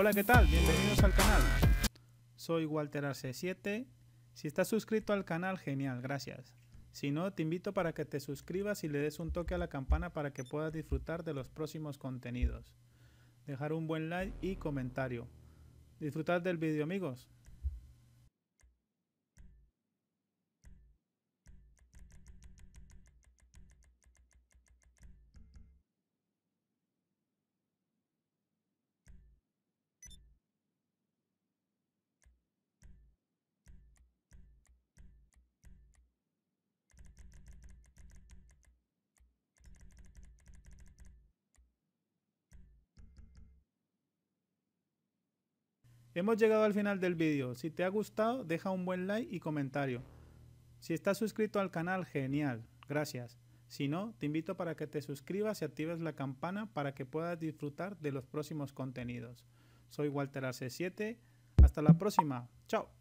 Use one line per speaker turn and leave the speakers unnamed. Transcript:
Hola, ¿qué tal? Bienvenidos al canal. Soy Walter Arce 7 Si estás suscrito al canal, genial, gracias. Si no, te invito para que te suscribas y le des un toque a la campana para que puedas disfrutar de los próximos contenidos. Dejar un buen like y comentario. disfrutar del vídeo, amigos. Hemos llegado al final del vídeo. Si te ha gustado, deja un buen like y comentario. Si estás suscrito al canal, genial, gracias. Si no, te invito para que te suscribas y actives la campana para que puedas disfrutar de los próximos contenidos. Soy Walter AC7. Hasta la próxima. Chao.